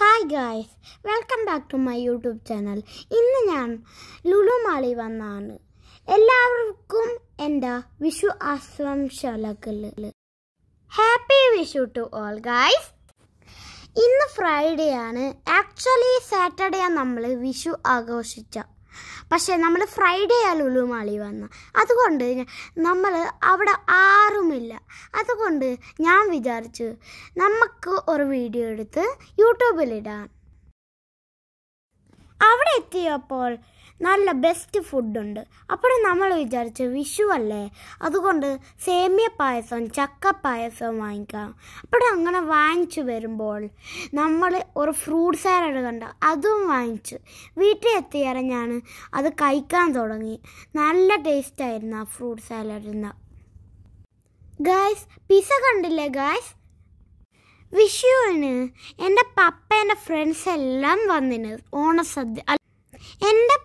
hi guys welcome back to my YouTube channel ഇന്ന് ഞാൻ ലുലു മാളി വന്നാണ് എല്ലാവർക്കും എൻ്റെ വിഷു ആശംസകൾ happy Vishu to all guys ഇന്ന് ഫ്രൈഡേ ആണ് ആക്ച്വലി സാറ്റർഡേ ആണ് നമ്മൾ വിഷു ആഘോഷിച്ച പക്ഷേ നമ്മൾ ഫ്രൈഡേ ആ മാളി വന്ന അതുകൊണ്ട് നമ്മൾ അവിടെ ആരുമില്ല അതുകൊണ്ട് ഞാൻ വിചാരിച്ചു നമുക്ക് ഒരു വീഡിയോ എടുത്ത് യൂട്യൂബിലിടാൻ അവിടെ എത്തിയപ്പോൾ നല്ല ബെസ്റ്റ് ഫുഡുണ്ട് അപ്പോൾ നമ്മൾ വിചാരിച്ച് വിഷു അല്ലേ അതുകൊണ്ട് സേമിയ പായസം ചക്ക പായസം വാങ്ങിക്കാം അപ്പോൾ അങ്ങനെ വാങ്ങിച്ചു വരുമ്പോൾ നമ്മൾ ഒരു ഫ്രൂട്ട് സാലഡ് കണ്ട അതും വാങ്ങിച്ചു വീട്ടിൽ എത്തിയേറെ ഞാൻ അത് കഴിക്കാൻ തുടങ്ങി നല്ല ടേസ്റ്റായിരുന്നു ആ ഫ്രൂട്ട് സാലഡിന് ഗായ്സ് പിസ കണ്ടില്ലേ ഗായ്സ് വിഷുവിന് എൻ്റെ പപ്പ എൻ്റെ ഫ്രണ്ട്സ് എല്ലാം വന്നിന് ഓണസദ്യ എൻ്റെ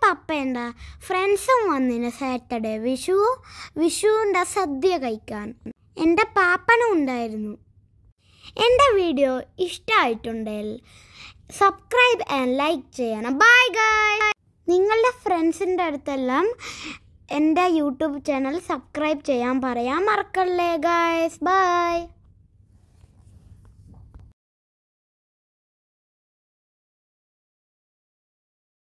എൻ്റെ ഫ്രണ്ട്സും വന്നിന് സാറ്റർഡേ വിഷു വിഷുവിൻ്റെ സദ്യ കഴിക്കാൻ എൻ്റെ പാപ്പനും ഉണ്ടായിരുന്നു എൻ്റെ വീഡിയോ ഇഷ്ടമായിട്ടുണ്ടെങ്കിൽ സബ്സ്ക്രൈബ് ആൻഡ് ലൈക്ക് ചെയ്യണം ബൈ ഗായ് നിങ്ങളുടെ ഫ്രണ്ട്സിൻ്റെ അടുത്തെല്ലാം എൻ്റെ യൂട്യൂബ് ചാനൽ സബ്സ്ക്രൈബ് ചെയ്യാൻ പറയാൻ മറക്കല്ലേ ഗായ്സ് ബൈ